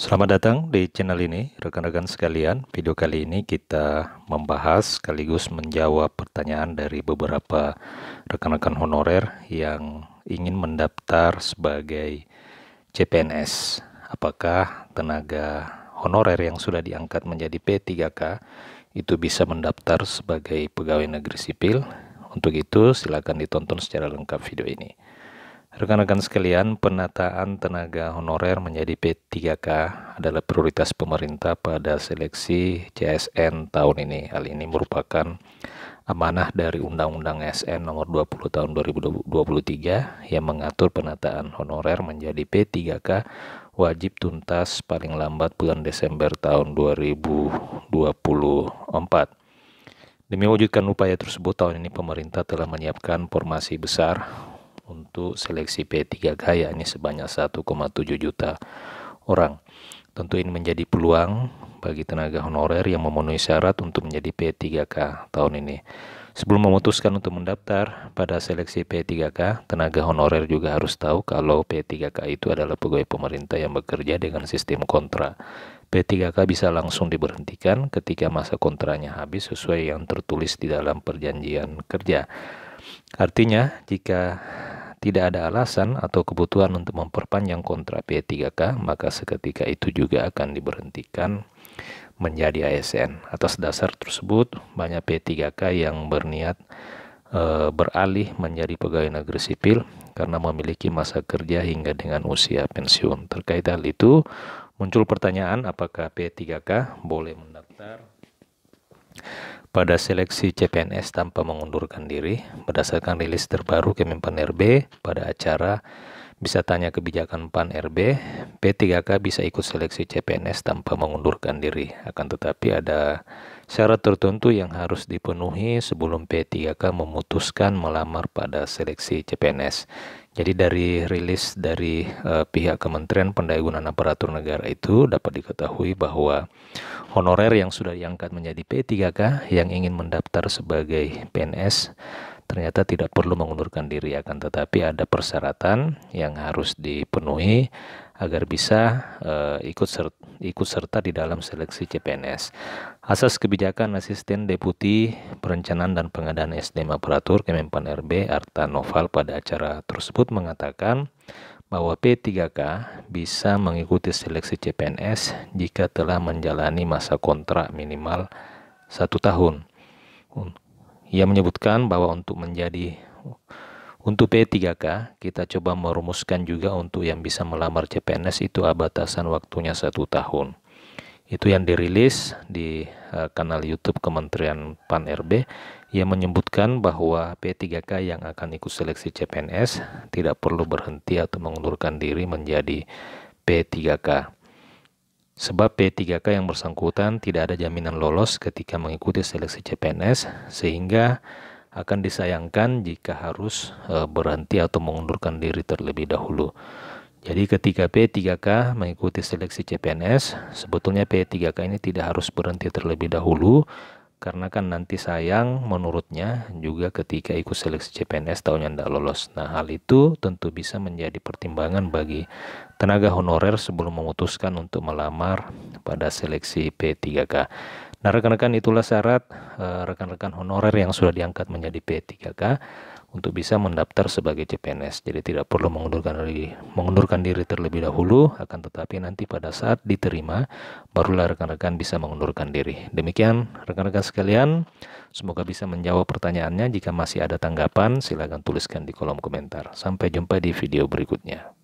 Selamat datang di channel ini, rekan-rekan sekalian. Video kali ini kita membahas sekaligus menjawab pertanyaan dari beberapa rekan-rekan honorer yang ingin mendaftar sebagai CPNS. Apakah tenaga honorer yang sudah diangkat menjadi P3K itu bisa mendaftar sebagai pegawai negeri sipil? Untuk itu, silakan ditonton secara lengkap video ini. Rekan-rekan sekalian, penataan tenaga honorer menjadi P3K adalah prioritas pemerintah pada seleksi CSN tahun ini. Hal ini merupakan amanah dari Undang-Undang SN nomor 20 tahun 2023 yang mengatur penataan honorer menjadi P3K wajib tuntas paling lambat bulan Desember tahun 2024. Demi mewujudkan upaya tersebut, tahun ini pemerintah telah menyiapkan formasi besar untuk seleksi P3K yakni sebanyak 1,7 juta orang. Tentu ini menjadi peluang bagi tenaga honorer yang memenuhi syarat untuk menjadi P3K tahun ini. Sebelum memutuskan untuk mendaftar pada seleksi P3K, tenaga honorer juga harus tahu kalau P3K itu adalah pegawai pemerintah yang bekerja dengan sistem kontrak. P3K bisa langsung diberhentikan ketika masa kontraknya habis sesuai yang tertulis di dalam perjanjian kerja. Artinya, jika tidak ada alasan atau kebutuhan untuk memperpanjang kontrak P3K, maka seketika itu juga akan diberhentikan menjadi ASN. Atas dasar tersebut, banyak P3K yang berniat e, beralih menjadi pegawai negeri sipil karena memiliki masa kerja hingga dengan usia pensiun. Terkait hal itu, muncul pertanyaan apakah P3K boleh mendaftar pada seleksi CPNS tanpa mengundurkan diri berdasarkan rilis terbaru Kemenpan RB pada acara bisa tanya kebijakan PAN RB, P3K bisa ikut seleksi CPNS tanpa mengundurkan diri. Akan tetapi ada syarat tertentu yang harus dipenuhi sebelum P3K memutuskan melamar pada seleksi CPNS. Jadi dari rilis dari uh, pihak Kementerian Pendayagunaan Aparatur Negara itu dapat diketahui bahwa honorer yang sudah diangkat menjadi P3K yang ingin mendaftar sebagai PNS ternyata tidak perlu mengundurkan diri akan tetapi ada persyaratan yang harus dipenuhi agar bisa uh, ikut serta, ikut serta di dalam seleksi CPNS. Asas kebijakan asisten deputi perencanaan dan pengadaan SDM aparatur Kemenpan RB Arta Noval pada acara tersebut mengatakan bahwa P3K bisa mengikuti seleksi CPNS jika telah menjalani masa kontrak minimal satu tahun. Ia menyebutkan bahwa untuk menjadi untuk P3K, kita coba merumuskan juga untuk yang bisa melamar CPNS itu batasan waktunya satu tahun. Itu yang dirilis di eh, kanal YouTube Kementerian PAN-RB yang menyebutkan bahwa P3K yang akan ikut seleksi CPNS tidak perlu berhenti atau mengundurkan diri menjadi P3K. Sebab P3K yang bersangkutan tidak ada jaminan lolos ketika mengikuti seleksi CPNS sehingga akan disayangkan jika harus eh, berhenti atau mengundurkan diri terlebih dahulu. Jadi ketika P3K mengikuti seleksi CPNS, sebetulnya P3K ini tidak harus berhenti terlebih dahulu karena kan nanti sayang menurutnya juga ketika ikut seleksi CPNS tahunnya tidak lolos. Nah hal itu tentu bisa menjadi pertimbangan bagi tenaga honorer sebelum memutuskan untuk melamar pada seleksi P3K. Nah, rekan-rekan itulah syarat eh, rekan-rekan honorer yang sudah diangkat menjadi P3K untuk bisa mendaftar sebagai CPNS. Jadi tidak perlu mengundurkan diri, mengundurkan diri terlebih dahulu, akan tetapi nanti pada saat diterima barulah rekan-rekan bisa mengundurkan diri. Demikian rekan-rekan sekalian, semoga bisa menjawab pertanyaannya. Jika masih ada tanggapan, silakan tuliskan di kolom komentar. Sampai jumpa di video berikutnya.